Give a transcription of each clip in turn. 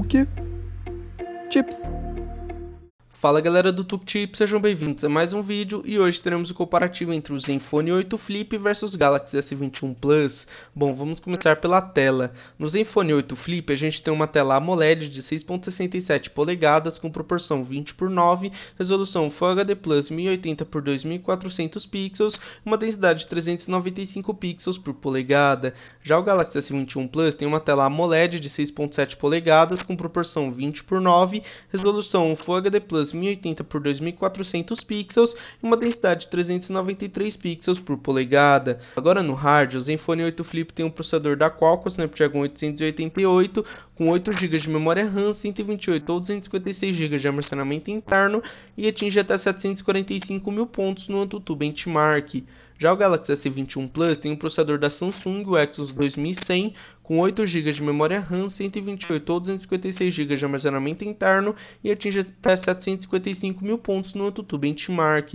науки. Чипс. Fala galera do TukTip, sejam bem-vindos a mais um vídeo e hoje teremos o comparativo entre o Zenfone 8 Flip versus Galaxy S21 Plus. Bom, vamos começar pela tela. No Zenfone 8 Flip a gente tem uma tela AMOLED de 6.67 polegadas com proporção 20 por 9, resolução Full HD Plus 1080 por 2400 pixels, uma densidade de 395 pixels por polegada. Já o Galaxy S21 Plus tem uma tela AMOLED de 6.7 polegadas com proporção 20 por 9, resolução Full HD Plus 2080 por 2400 pixels e uma densidade de 393 pixels por polegada. Agora no hard, o Zenfone 8 Flip tem um processador da Qualcomm Snapdragon 888 com 8 GB de memória RAM, 128 ou 256 GB de armazenamento interno e atinge até 745 mil pontos no AnTuTu Benchmark. Já o Galaxy S21 Plus tem um processador da Samsung, o Exynos 2100, com 8 GB de memória RAM, 128 ou 256 GB de armazenamento interno e atinge até 755 mil pontos no YouTube Benchmark.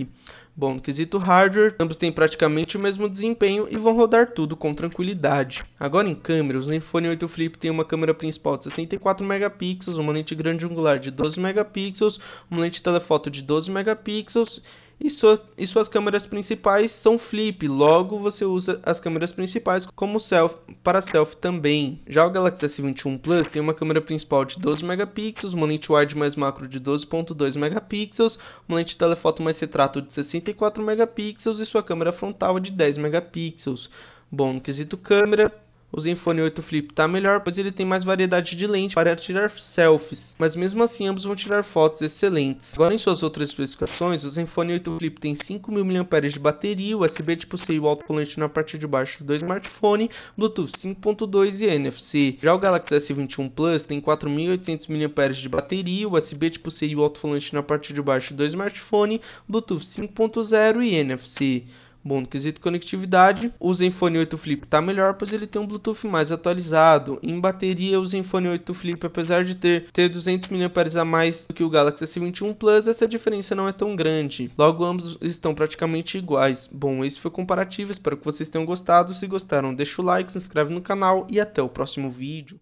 Bom, no quesito hardware, ambos têm praticamente o mesmo desempenho e vão rodar tudo com tranquilidade. Agora em câmeras, o iPhone 8 Flip tem uma câmera principal de 74 megapixels, uma lente grande angular de 12 megapixels, uma lente telefoto de 12 megapixels e, sua, e suas câmeras principais são flip, logo você usa as câmeras principais como self, para selfie também. Já o Galaxy S21 Plus tem uma câmera principal de 12 megapixels, uma lente wide mais macro de 12.2 megapixels, uma lente telefoto mais retrato de 64 megapixels e sua câmera frontal de 10 megapixels. Bom, no quesito câmera, o Zenfone 8 Flip está melhor, pois ele tem mais variedade de lente para tirar selfies, mas mesmo assim ambos vão tirar fotos excelentes. Agora em suas outras especificações, o Zenfone 8 Flip tem 5.000 mAh de bateria, USB tipo C e o alto-falante na parte de baixo do smartphone, Bluetooth 5.2 e NFC. Já o Galaxy S21 Plus tem 4.800 mAh de bateria, USB tipo C e o alto-falante na parte de baixo do smartphone, Bluetooth 5.0 e NFC. Bom, no quesito conectividade, o Zenfone 8 Flip está melhor, pois ele tem um Bluetooth mais atualizado. Em bateria, o Zenfone 8 Flip, apesar de ter, ter 200 mAh a mais do que o Galaxy S21 Plus, essa diferença não é tão grande. Logo, ambos estão praticamente iguais. Bom, esse foi o comparativo, espero que vocês tenham gostado. Se gostaram, deixa o like, se inscreve no canal e até o próximo vídeo.